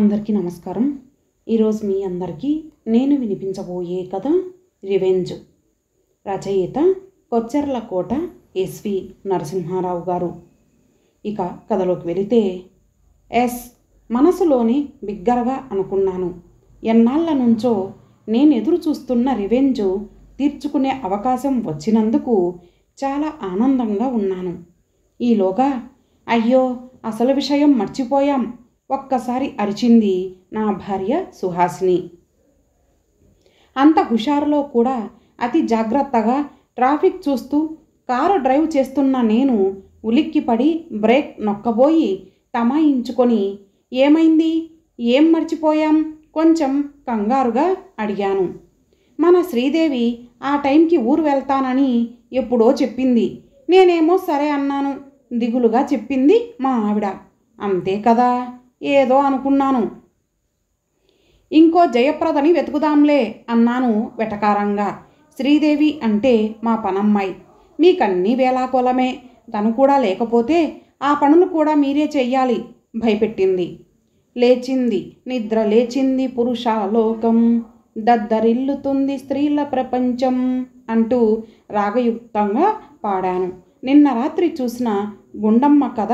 అందరికీ నమస్కారం ఈరోజు మీ అందరికీ నేను వినిపించబోయే కథ రివెంజ్ రచయిత కొచ్చెర్ల కోట ఎస్వి నరసింహారావు గారు ఇక కథలోకి వెళితే ఎస్ మనసులోని బిగ్గరగా అనుకున్నాను ఎన్నాళ్ళ నుంచో నేను ఎదురు చూస్తున్న రివెంజ్ తీర్చుకునే అవకాశం వచ్చినందుకు చాలా ఆనందంగా ఉన్నాను ఈలోగా అయ్యో అసలు విషయం మర్చిపోయాం ఒక్కసారి అరిచింది నా భార్య సుహాసిని అంత హుషారులో కూడా అతి జాగ్రత్తగా ట్రాఫిక్ చూస్తూ కారు డ్రైవ్ చేస్తున్న నేను ఉలిక్కిపడి బ్రేక్ నొక్కబోయి తమాయించుకొని ఏమైంది ఏం మర్చిపోయాం కొంచెం కంగారుగా అడిగాను మన శ్రీదేవి ఆ టైంకి ఊరు వెళ్తానని ఎప్పుడో చెప్పింది నేనేమో సరే అన్నాను దిగులుగా చెప్పింది మా ఆవిడ అంతే కదా ఏదో అనుకున్నాను ఇంకో జయప్రదని వెతుకుదాంలే అన్నాను వెటకారంగా శ్రీదేవి అంటే మా పనమ్మాయి మీకన్నీ వేలాకోలమే తను కూడా లేకపోతే ఆ పనులు కూడా మీరే చెయ్యాలి భయపెట్టింది లేచింది నిద్ర లేచింది పురుషాలోకం దద్దరిల్లుతుంది స్త్రీల ప్రపంచం అంటూ రాగయుక్తంగా పాడాను నిన్న రాత్రి చూసిన గుండమ్మ కథ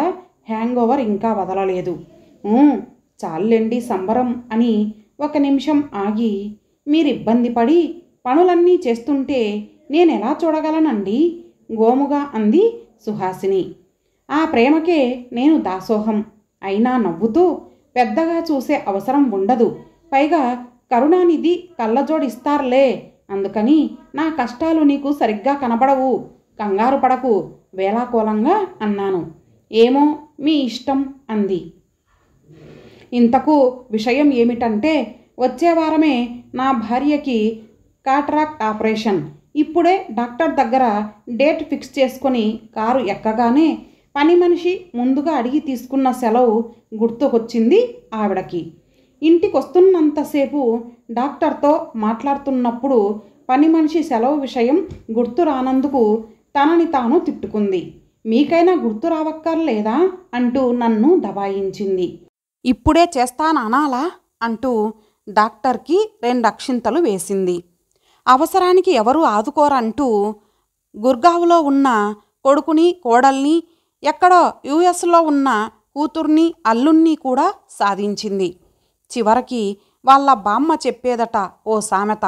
హ్యాంగ్ ఓవర్ ఇంకా వదలలేదు చాలండి సంబరం అని ఒక నిమిషం ఆగి మీరు ఇబ్బంది పడి పనులన్నీ చేస్తుంటే నేనెలా చూడగలనండి గోముగా అంది సుహాసిని ఆ ప్రేమకే నేను దాసోహం అయినా నవ్వుతూ పెద్దగా చూసే అవసరం ఉండదు పైగా కరుణానిధి కళ్ళజోడిస్తారులే అందుకని నా కష్టాలు నీకు సరిగ్గా కనబడవు కంగారు పడకు వేలాకూలంగా అన్నాను ఏమో మీ ఇష్టం అంది ఇంతకు విషయం ఏమిటంటే వచ్చే వారమే నా భార్యకి కాట్రాక్ట్ ఆపరేషన్ ఇప్పుడే డాక్టర్ దగ్గర డేట్ ఫిక్స్ చేసుకొని కారు ఎక్కగానే పని మనిషి ముందుగా అడిగి తీసుకున్న సెలవు గుర్తుకొచ్చింది ఆవిడకి ఇంటికి వస్తున్నంతసేపు డాక్టర్తో మాట్లాడుతున్నప్పుడు పని మనిషి సెలవు విషయం గుర్తు రానందుకు తనని తాను తిట్టుకుంది మీకైనా గుర్తు రావక్కర్లేదా అంటూ నన్ను దబాయించింది ఇప్పుడే చేస్తాను అనాలా అంటూ డాక్టర్కి రెండు అక్షింతలు వేసింది అవసరానికి ఎవరూ ఆదుకోరంటూ గుర్గావ్లో ఉన్న కొడుకుని కోడల్ని ఎక్కడో యుఎస్లో ఉన్న కూతుర్ని అల్లుణ్ణి కూడా సాధించింది చివరికి వాళ్ళ బామ్మ చెప్పేదట ఓ సామెత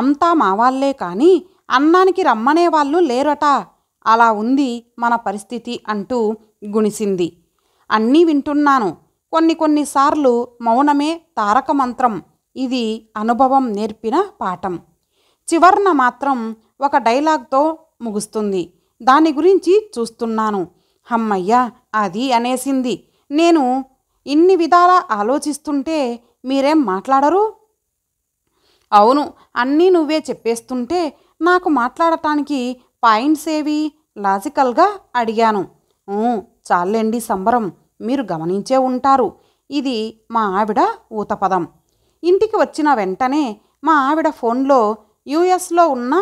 అంతా మావాళ్లే కానీ అన్నానికి రమ్మనే వాళ్ళు లేరట అలా ఉంది మన పరిస్థితి అంటూ గుణిసింది అన్నీ వింటున్నాను కొన్ని కొన్నిసార్లు మౌనమే తారక మంత్రం ఇది అనుభవం నేర్పిన పాఠం చివర్న మాత్రం ఒక డైలాగ్తో ముగుస్తుంది దాని గురించి చూస్తున్నాను హమ్మయ్యా అది అనేసింది నేను ఇన్ని విధాల ఆలోచిస్తుంటే మీరేం మాట్లాడరు అవును అన్నీ నువ్వే చెప్పేస్తుంటే నాకు మాట్లాడటానికి పాయింట్స్ ఏవి లాజికల్గా అడిగాను చాలండి సంబరం మీరు గమనించే ఉంటారు ఇది మా ఆవిడ ఊతపదం ఇంటికి వచ్చిన వెంటనే మా ఆవిడ ఫోన్లో యుఎస్లో ఉన్న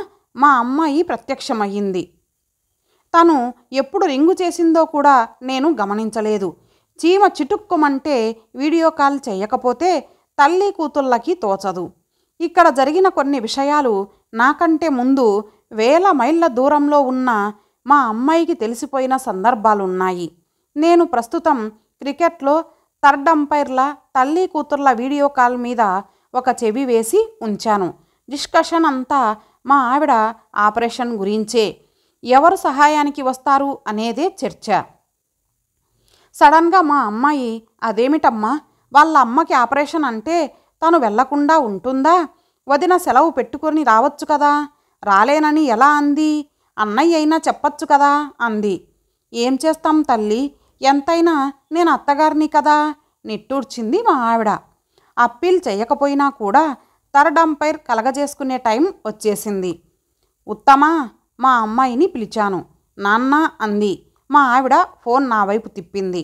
మా అమ్మాయి ప్రత్యక్షమయ్యింది తను ఎప్పుడు రింగు చేసిందో కూడా నేను గమనించలేదు చీమ చిటుక్కుమంటే వీడియో కాల్ చేయకపోతే తల్లి కూతుళ్ళకి తోచదు ఇక్కడ జరిగిన కొన్ని విషయాలు నాకంటే ముందు వేల మైళ్ళ దూరంలో ఉన్న మా అమ్మాయికి తెలిసిపోయిన సందర్భాలున్నాయి నేను ప్రస్తుతం క్రికెట్లో థర్డ్ అంపైర్ల తల్లి కూతుర్ల వీడియో కాల్ మీద ఒక చెవి వేసి ఉంచాను డిస్కషన్ అంతా మా ఆవిడ ఆపరేషన్ గురించే ఎవరు సహాయానికి వస్తారు అనేదే చర్చ సడన్గా మా అమ్మాయి అదేమిటమ్మా వాళ్ళ అమ్మకి ఆపరేషన్ అంటే తను వెళ్లకుండా ఉంటుందా వదిన సెలవు పెట్టుకొని రావచ్చు కదా రాలేనని ఎలా అంది అన్నయ్య అయినా చెప్పచ్చు కదా అంది ఏం చేస్తాం తల్లి ఎంతైనా నేను అత్తగారిని కదా నిట్టూర్చింది మా ఆవిడ అప్పీల్ చేయకపోయినా కూడా థర్డ్ అంపైర్ కలగజేసుకునే టైం వచ్చేసింది ఉత్తమా మా అమ్మాయిని పిలిచాను నాన్న అంది మా ఆవిడ ఫోన్ నా వైపు తిప్పింది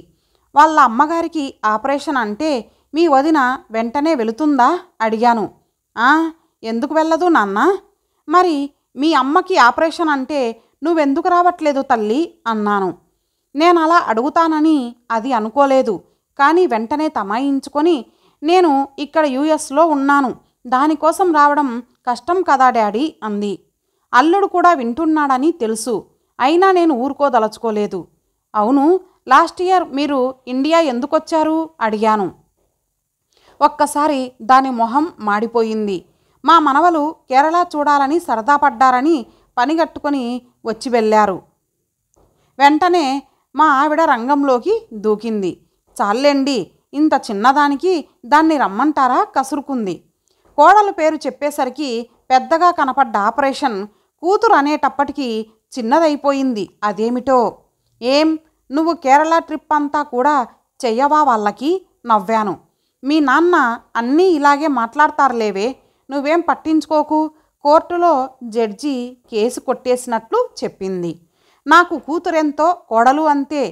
వాళ్ళ అమ్మగారికి ఆపరేషన్ అంటే మీ వదిన వెంటనే వెళుతుందా అడిగాను ఎందుకు వెళ్ళదు నాన్న మరి మీ అమ్మకి ఆపరేషన్ అంటే నువ్వెందుకు రావట్లేదు తల్లి అన్నాను నేను అలా అడుగుతానని అది అనుకోలేదు కానీ వెంటనే తమాయించుకొని నేను ఇక్కడ యుఎస్లో ఉన్నాను దానికోసం రావడం కష్టం కదా డాడీ అంది అల్లుడు కూడా వింటున్నాడని తెలుసు అయినా నేను ఊరుకోదలుచుకోలేదు అవును లాస్ట్ ఇయర్ మీరు ఇండియా ఎందుకొచ్చారు అడిగాను ఒక్కసారి దాని మొహం మాడిపోయింది మా మనవలు కేరళ చూడాలని సరదా పడ్డారని పనిగట్టుకొని వచ్చి వెళ్ళారు వెంటనే మా ఆవిడ రంగంలోకి దూకింది చాలండి ఇంత చిన్నదానికి దాన్ని రమ్మంటారా కసురుకుంది కోడల పేరు చెప్పేసరికి పెద్దగా కనపడ్డ ఆపరేషన్ కూతురు అనేటప్పటికీ చిన్నదైపోయింది అదేమిటో ఏం నువ్వు కేరళ ట్రిప్ అంతా కూడా చెయ్యవా వాళ్ళకి నవ్వాను మీ నాన్న అన్నీ ఇలాగే మాట్లాడతారులేవే నువ్వేం పట్టించుకోకు కోర్టులో జడ్జి కేసు కొట్టేసినట్లు చెప్పింది నాకు కూతురెంతో కోడలు అంతే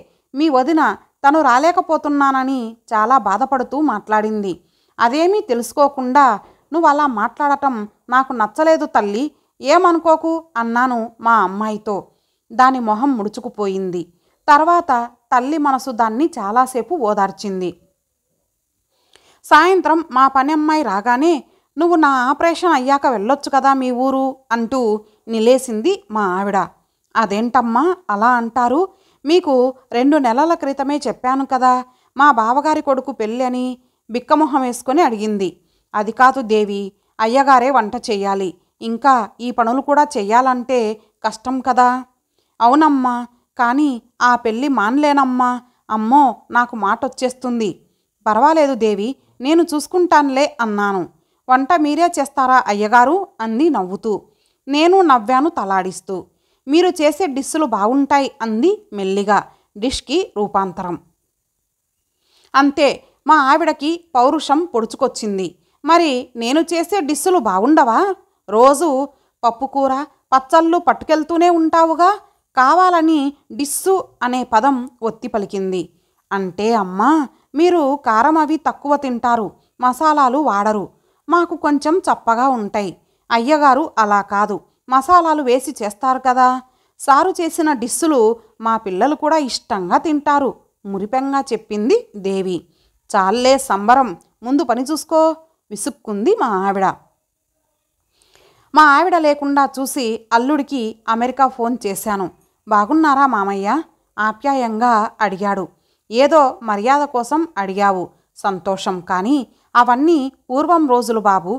మీ వదిన తను రాలేకపోతున్నానని చాలా బాధపడుతూ మాట్లాడింది అదేమీ తెలుసుకోకుండా నువ్వు అలా మాట్లాడటం నాకు నచ్చలేదు తల్లి ఏమనుకోకు అన్నాను మా అమ్మాయితో దాని మొహం ముడుచుకుపోయింది తర్వాత తల్లి మనసు దాన్ని చాలాసేపు ఓదార్చింది సాయంత్రం మా పని అమ్మాయి రాగానే నువ్వు నా ఆపరేషన్ అయ్యాక వెళ్ళొచ్చు కదా మీ ఊరు అంటూ నిలేసింది మా ఆవిడ అదేంటమ్మా అలా అంటారు మీకు రెండు నెలల క్రితమే చెప్పాను కదా మా బావగారి కొడుకు పెళ్ళి అని బిక్కమొహం వేసుకొని అడిగింది అది కాదు దేవి అయ్యగారే వంట చేయాలి ఇంకా ఈ పనులు కూడా చెయ్యాలంటే కష్టం కదా అవునమ్మా కానీ ఆ పెళ్ళి మానలేనమ్మా అమ్మో నాకు మాట వచ్చేస్తుంది పర్వాలేదు దేవి నేను చూసుకుంటానులే అన్నాను వంట మీరే చేస్తారా అయ్యగారు అంది నవ్వుతూ నేను నవ్వాను తలాడిస్తూ మీరు చేసే డిష్లు బాగుంటాయి అంది మెల్లిగా డిష్కి రూపాంతరం అంతే మా ఆవిడకి పౌరుషం పొడుచుకొచ్చింది మరి నేను చేసే డిస్సులు బాగుండవా రోజు పప్పుకూర పచ్చళ్ళు పట్టుకెళ్తూనే ఉంటావుగా కావాలని డిస్సు అనే పదం ఒత్తి పలికింది అంటే అమ్మా మీరు కారం అవి తక్కువ తింటారు మసాలాలు వాడరు మాకు కొంచెం చప్పగా ఉంటాయి అయ్యగారు అలా కాదు మసాలాలు వేసి చేస్తారు కదా సారు చేసిన డిస్సులు మా పిల్లలు కూడా ఇష్టంగా తింటారు మురిపెంగా చెప్పింది దేవి చాలే సంబరం ముందు పని చూసుకో విసుక్కుంది మా ఆవిడ మా ఆవిడ లేకుండా చూసి అల్లుడికి అమెరికా ఫోన్ చేశాను బాగున్నారా మామయ్య ఆప్యాయంగా అడిగాడు ఏదో మర్యాద కోసం అడిగావు సంతోషం కానీ అవన్నీ పూర్వం రోజులు బాబు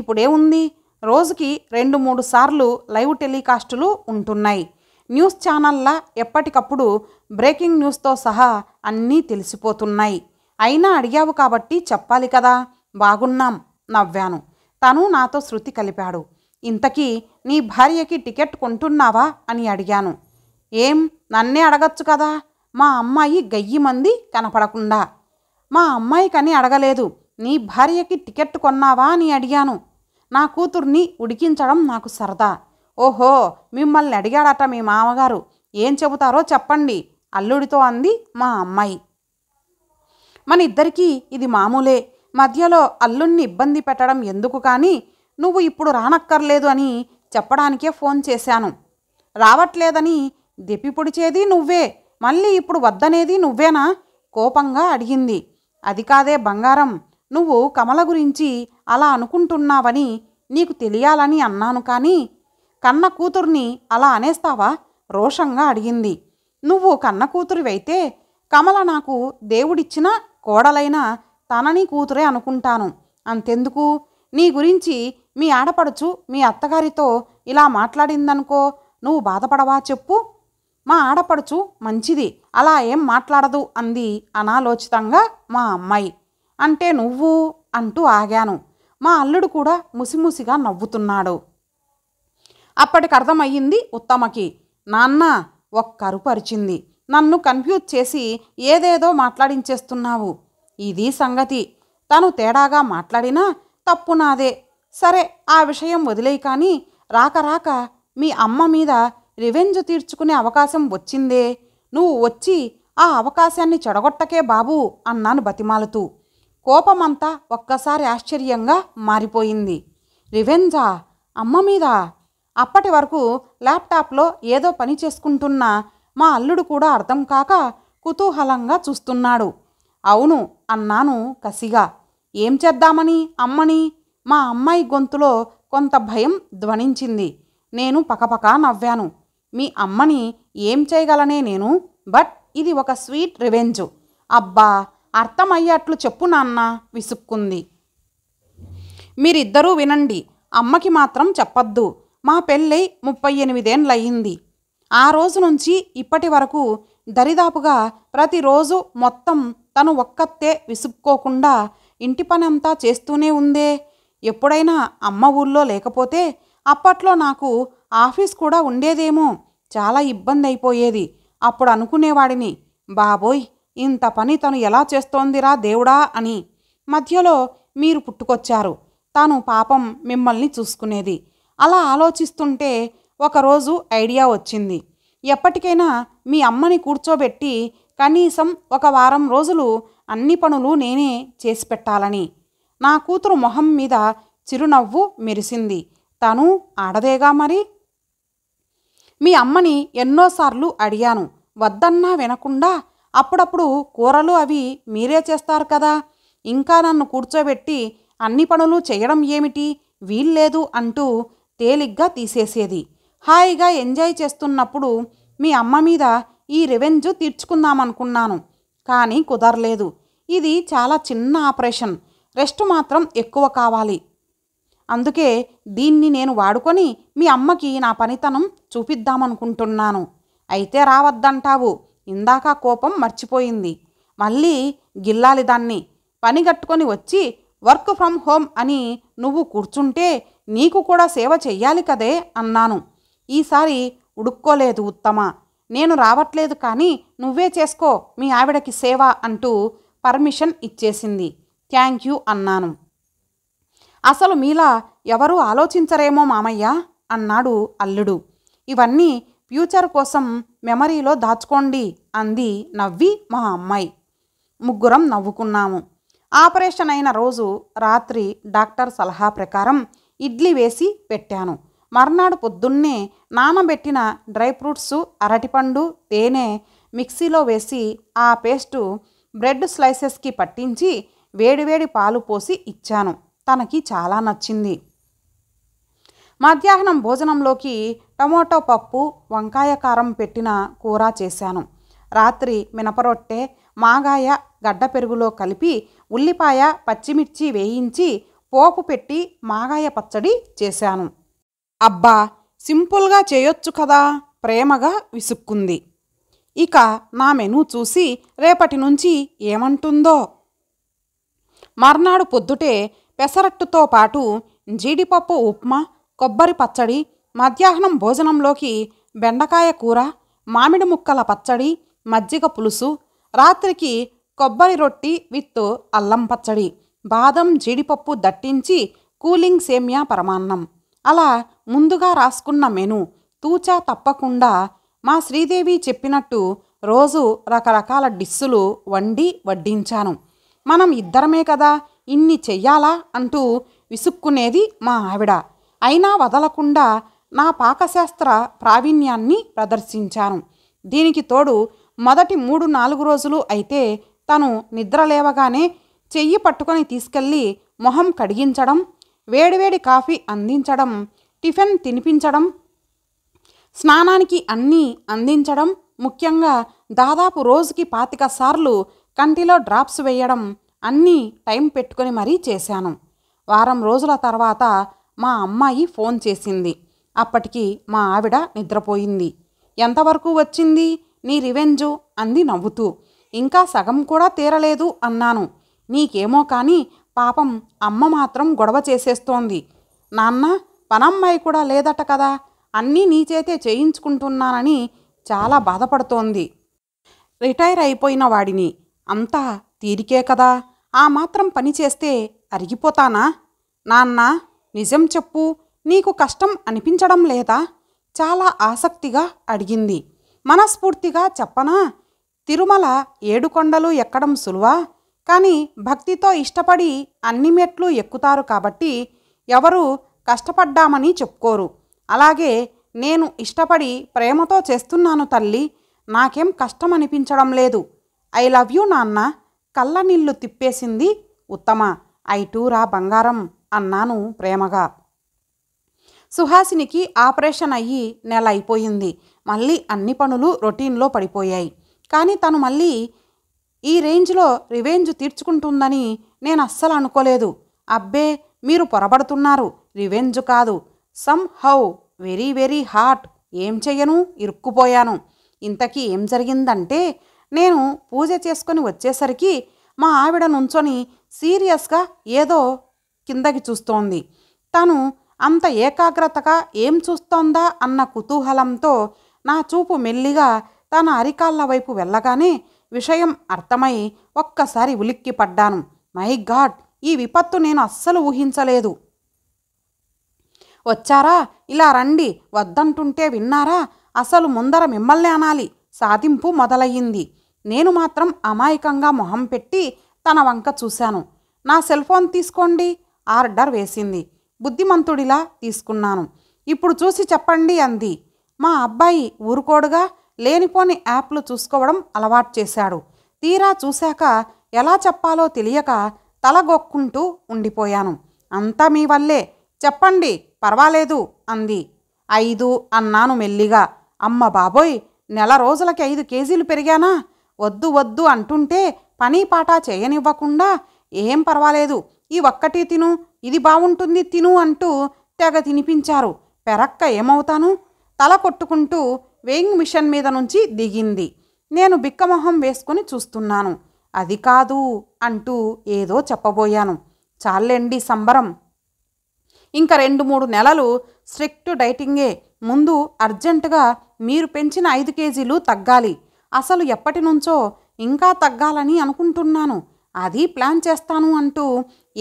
ఇప్పుడేముంది రోజుకి రెండు మూడు సార్లు లైవ్ టెలికాస్టులు ఉంటున్నాయి న్యూస్ ఛానళ్ళ ఎప్పటికప్పుడు బ్రేకింగ్ న్యూస్తో సహా అన్నీ తెలిసిపోతున్నాయి అయినా అడిగావు కాబట్టి చెప్పాలి కదా బాగున్నాం నవ్వాను తను నాతో శృతి కలిపాడు ఇంతకీ నీ భార్యకి టికెట్ కొంటున్నావా అని అడిగాను ఏం నన్నే అడగచ్చు కదా మా అమ్మాయి గయ్యి మంది కనపడకుండా మా అమ్మాయికని అడగలేదు నీ భార్యకి టికెట్ కొన్నావా అని అడిగాను నా కూతుర్ని ఉడికించడం నాకు సరదా ఓహో మిమ్మల్ని అడిగాడట మీ మామగారు ఏం చెబుతారో చెప్పండి అల్లుడితో అంది మా అమ్మాయి మన ఇద్దరికీ ఇది మామూలే మధ్యలో అల్లుణ్ణి ఇబ్బంది పెట్టడం ఎందుకు కానీ నువ్వు ఇప్పుడు రానక్కర్లేదు అని చెప్పడానికే ఫోన్ చేశాను రావట్లేదని దెప్పిపొడిచేది నువ్వే మళ్ళీ ఇప్పుడు వద్దనేది నువ్వేనా కోపంగా అడిగింది అది కాదే బంగారం నువ్వు కమల గురించి అలా అనుకుంటున్నావని నీకు తెలియాలని అన్నాను కానీ కన్న కూతుర్ని అలా అనేస్తావా రోషంగా అడిగింది నువ్వు కన్న కూతురివైతే కమల నాకు దేవుడిచ్చిన కోడలైన తనని కూతురే అనుకుంటాను అంతెందుకు నీ గురించి మీ ఆడపడుచు మీ అత్తగారితో ఇలా మాట్లాడిందనుకో నువ్వు బాధపడవా చెప్పు మా ఆడపడుచు మంచిది అలా ఏం మాట్లాడదు అంది అనాలోచితంగా మా అమ్మాయి అంటే నువ్వు అంటూ ఆగాను మా అల్లుడు కూడా ముసిముసిగా నవ్వుతున్నాడు అప్పటికి అర్థమయ్యింది ఉత్తమకి నాన్న ఒక్కరుపరిచింది నన్ను కన్ఫ్యూజ్ చేసి ఏదేదో మాట్లాడించేస్తున్నావు ఇది సంగతి తను తేడాగా మాట్లాడినా తప్పు నాదే సరే ఆ విషయం వదిలేయి కానీ రాక రాక మీ అమ్మ మీద రివెంజ్ తీర్చుకునే అవకాశం వచ్చిందే నువ్వు వచ్చి ఆ అవకాశాన్ని చెడగొట్టకే బాబు అన్నాను బతిమాలుతూ కోపమంతా ఒక్కసారి ఆశ్చర్యంగా మారిపోయింది రివెంజా అమ్మ మీద అప్పటి వరకు ల్యాప్టాప్లో ఏదో పని చేసుకుంటున్న మా అల్లుడు కూడా అర్థం కాక కుతూహలంగా చూస్తున్నాడు అవును అన్నాను కసిగా ఏం చేద్దామని అమ్మని మా అమ్మాయి గొంతులో కొంత భయం ధ్వనించింది నేను పకపకా నవ్వాను మీ అమ్మని ఏం చేయగలనే నేను బట్ ఇది ఒక స్వీట్ రివెంజ్ అబ్బా అర్థమయ్యేట్లు చెప్పు నాన్న విసుక్కుంది మీరిద్దరూ వినండి అమ్మకి మాత్రం చెప్పద్దు మా పెళ్ళై ముప్పై ఎనిమిదేండ్లయ్యింది ఆ రోజు నుంచి ఇప్పటి వరకు దరిదాపుగా ప్రతిరోజు మొత్తం తను ఒక్కతే విసుక్కోకుండా ఇంటి పనంతా చేస్తూనే ఉందే ఎప్పుడైనా అమ్మ ఊళ్ళో లేకపోతే అప్పట్లో నాకు ఆఫీస్ కూడా ఉండేదేమో చాలా ఇబ్బంది అయిపోయేది అప్పుడు అనుకునేవాడిని బాబోయ్ ఇంత పని తను ఎలా చేస్తోందిరా దేవుడా అని మధ్యలో మీరు పుట్టుకొచ్చారు తాను పాపం మిమ్మల్ని చూసుకునేది అలా ఆలోచిస్తుంటే ఒకరోజు ఐడియా వచ్చింది ఎప్పటికైనా మీ అమ్మని కూర్చోబెట్టి కనీసం ఒక వారం రోజులు అన్ని పనులు నేనే చేసి పెట్టాలని నా కూతురు మొహం మీద చిరునవ్వు మెరిసింది తను ఆడదేగా మరి మీ అమ్మని ఎన్నోసార్లు అడిగాను వద్దన్నా వినకుండా అప్పుడప్పుడు కూరలు అవి మీరే చేస్తారు కదా ఇంకా నన్ను కూర్చోబెట్టి అన్ని పనులు చేయడం ఏమిటి వీల్లేదు అంటూ తేలిగ్గా తీసేసేది హాయిగా ఎంజాయ్ చేస్తున్నప్పుడు మీ అమ్మ మీద ఈ రివెంజ్ తీర్చుకుందామనుకున్నాను కానీ కుదరలేదు ఇది చాలా చిన్న ఆపరేషన్ రెస్ట్ మాత్రం ఎక్కువ కావాలి అందుకే దీన్ని నేను వాడుకొని మీ అమ్మకి నా పనితనం చూపిద్దామనుకుంటున్నాను అయితే రావద్దంటావు ఇందాక కోపం మర్చిపోయింది మళ్ళీ గిల్లాలి దాన్ని పని కట్టుకొని వచ్చి వర్క్ ఫ్రమ్ హోమ్ అని నువ్వు కూర్చుంటే నీకు కూడా సేవ చెయ్యాలి కదే అన్నాను ఈసారి ఉడుక్కోలేదు ఉత్తమ నేను రావట్లేదు కానీ నువ్వే చేసుకో మీ ఆవిడకి సేవ అంటూ పర్మిషన్ ఇచ్చేసింది థ్యాంక్ యూ అన్నాను అసలు మీలా ఎవరూ ఆలోచించరేమో మామయ్య అన్నాడు అల్లుడు ఇవన్నీ ఫ్యూచర్ కోసం మెమరీలో దాచుకోండి అంది నవ్వి మా అమ్మాయి ముగ్గురం నవ్వుకున్నాము ఆపరేషన్ అయిన రోజు రాత్రి డాక్టర్ సలహా ప్రకారం ఇడ్లీ వేసి పెట్టాను మర్నాడు పొద్దున్నే నానబెట్టిన డ్రై ఫ్రూట్స్ అరటిపండు తేనె మిక్సీలో వేసి ఆ పేస్టు బ్రెడ్ స్లైసెస్కి పట్టించి వేడివేడి పాలు పోసి ఇచ్చాను తనకి చాలా నచ్చింది మధ్యాహ్నం భోజనంలోకి టమోటో పప్పు వంకాయ కారం పెట్టిన కూర చేశాను రాత్రి మినపరొట్టె మాగాయ గడ్డ పెరుగులో కలిపి ఉల్లిపాయ పచ్చిమిర్చి వేయించి పోపు పెట్టి మాగాయ పచ్చడి చేశాను అబ్బా సింపుల్గా చేయొచ్చు కదా ప్రేమగా విసుక్కుంది ఇక నా మెనూ చూసి రేపటి నుంచి ఏమంటుందో మర్నాడు పొద్దుటే పెసరట్టుతో పాటు జీడిపప్పు ఉప్మా కొబ్బరి పచ్చడి మధ్యాహ్నం భోజనంలోకి బెండకాయ కూర మామిడి ముక్కల పచ్చడి మజ్జిగ పులుసు రాత్రికి కొబ్బరి రొట్టి విత్తు అల్లం పచ్చడి బాదం జీడిపప్పు దట్టించి కూలింగ్ సేమ్యా పరమాన్నం అలా ముందుగా రాసుకున్న మెను తూచా తప్పకుండా మా శ్రీదేవి చెప్పినట్టు రోజు రకరకాల డిస్సులు వండి వడ్డించాను మనం ఇద్దరమే కదా ఇన్ని చెయ్యాలా అంటూ విసుక్కునేది మా ఆవిడ అయినా వదలకుండా నా పాకశాస్త్ర ప్రావీణ్యాన్ని ప్రదర్శించాను దీనికి తోడు మొదటి మూడు నాలుగు రోజులు అయితే తను నిద్రలేవగానే చెయ్యి పట్టుకొని తీసుకెళ్ళి మొహం కడిగించడం వేడివేడి కాఫీ అందించడం టిఫిన్ తినిపించడం స్నానానికి అన్నీ అందించడం ముఖ్యంగా దాదాపు రోజుకి పాతిక సార్లు కంటిలో డ్రాప్స్ వేయడం అన్నీ టైం పెట్టుకొని మరీ చేశాను వారం రోజుల తర్వాత మా అమ్మాయి ఫోన్ చేసింది అప్పటికి మా ఆవిడ నిద్రపోయింది ఎంతవరకు వచ్చింది నీ రివెంజు అంది నవ్వుతూ ఇంకా సగం కూడా తీరలేదు అన్నాను నీకేమో కానీ పాపం అమ్మ మాత్రం గొడవ చేసేస్తోంది నాన్న పనమ్మాయి కూడా లేదట కదా అన్నీ నీ చేతే చేయించుకుంటున్నానని చాలా బాధపడుతోంది రిటైర్ అయిపోయిన వాడిని అంతా తీరికే కదా ఆ మాత్రం పని చేస్తే అరిగిపోతానా నాన్నా నిజం చెప్పు నీకు కష్టం అనిపించడం లేదా చాలా ఆసక్తిగా అడిగింది మనస్ఫూర్తిగా చెప్పనా తిరుమల ఏడుకొండలు ఎక్కడం సులువా కానీ భక్తితో ఇష్టపడి అన్ని మెట్లు ఎక్కుతారు కాబట్టి ఎవరు కష్టపడ్డామని చెప్పుకోరు అలాగే నేను ఇష్టపడి ప్రేమతో చేస్తున్నాను తల్లి నాకేం కష్టం అనిపించడం లేదు ఐ లవ్ యూ నాన్న కళ్ళ నీళ్లు తిప్పేసింది ఉత్తమ ఐ టూరా బంగారం అన్నాను ప్రేమగా సుహాసినికి ఆపరేషన్ అయ్యి నెల అయిపోయింది మళ్ళీ అన్ని పనులు రొటీన్లో పడిపోయాయి కానీ తను మళ్ళీ ఈ రేంజ్లో రివెంజ్ తీర్చుకుంటుందని నేను అస్సలు అనుకోలేదు అబ్బే మీరు పొరబడుతున్నారు రివెంజ్ కాదు somehow very very hot ఏం చెయ్యను ఇరుక్కుపోయాను ఇంతకీ ఏం జరిగిందంటే నేను పూజ చేసుకొని వచ్చేసరికి మా ఆవిడ నుంచొని సీరియస్గా ఏదో కిందకి చూస్తోంది తను అంత ఏకాగ్రతగా ఏం చూస్తోందా అన్న కుతూహలంతో నా చూపు మెల్లిగా తన అరికాళ్ళ వైపు వెళ్ళగానే విషయం అర్థమై ఒక్కసారి ఉలిక్కి పడ్డాను మై గాడ్ ఈ విపత్తు నేను అస్సలు ఊహించలేదు వచ్చారా ఇలా రండి వద్దంటుంటే విన్నారా అసలు ముందర మిమ్మల్ని అనాలి సాధింపు మొదలయ్యింది నేను మాత్రం అమాయకంగా మొహం పెట్టి తన వంక చూశాను నా సెల్ ఫోన్ తీసుకోండి ఆర్డర్ వేసింది బుద్ధిమంతుడిలా తీసుకున్నాను ఇప్పుడు చూసి చెప్పండి అంది మా అబ్బాయి ఊరుకోడుగా లేనిపోని యాప్లు చూసుకోవడం అలవాటు చేశాడు తీరా చూశాక ఎలా చెప్పాలో తెలియక తలగొక్కుంటూ ఉండిపోయాను అంతా మీ వల్లే చెప్పండి పర్వాలేదు అంది ఐదు అన్నాను మెల్లిగా అమ్మ బాబోయ్ నెల రోజులకి ఐదు కేజీలు పెరిగానా వద్దు వద్దు అంటుంటే పని పాట చేయనివ్వకుండా ఏం పర్వాలేదు ఈ ఒక్కటి తిను ఇది బాగుంటుంది తిను అంటూ తెగ తినిపించారు పెరక్క ఏమవుతాను తల కొట్టుకుంటూ వేయింగ్ మిషన్ మీద నుంచి దిగింది నేను బిక్కమొహం వేసుకుని చూస్తున్నాను అది కాదు అంటూ ఏదో చెప్పబోయాను చాలండి సంబరం ఇంకా రెండు మూడు నెలలు స్ట్రిక్ట్ డైటింగే ముందు అర్జెంటుగా మీరు పెంచిన ఐదు కేజీలు తగ్గాలి అసలు ఎప్పటి నుంచో ఇంకా తగ్గాలని అనుకుంటున్నాను అది ప్లాన్ చేస్తాను అంటూ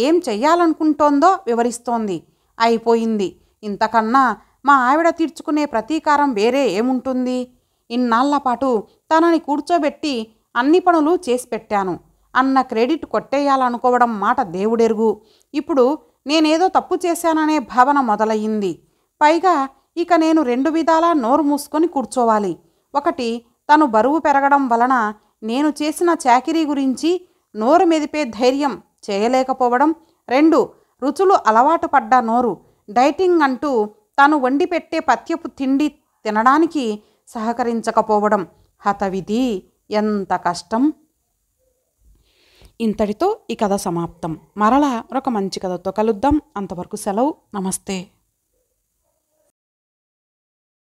ఏం చెయ్యాలనుకుంటోందో వివరిస్తోంది అయిపోయింది ఇంతకన్నా మా ఆవిడ తీర్చుకునే ప్రతీకారం వేరే ఏముంటుంది ఇన్నాళ్ల పాటు తనని కూర్చోబెట్టి అన్ని పనులు చేసి పెట్టాను అన్న క్రెడిట్ కొట్టేయాలనుకోవడం మాట దేవుడెరుగు ఇప్పుడు నేనేదో తప్పు చేశాననే భావన మొదలయ్యింది పైగా ఇక నేను రెండు విధాలా నోరు మూసుకొని కూర్చోవాలి ఒకటి తను బరువు పెరగడం వలన నేను చేసిన చాకిరీ గురించి నోరు మెదిపే ధైర్యం చేయలేకపోవడం రెండు రుచులు అలవాటు పడ్డా నోరు డైటింగ్ అంటూ తాను వండి పెట్టే పత్యపు తిండి తినడానికి సహకరించకపోవడం హతవిధి ఎంత కష్టం ఇంతటితో ఈ కథ సమాప్తం మరలా ఒక మంచి కథతో కలుద్దాం అంతవరకు సెలవు నమస్తే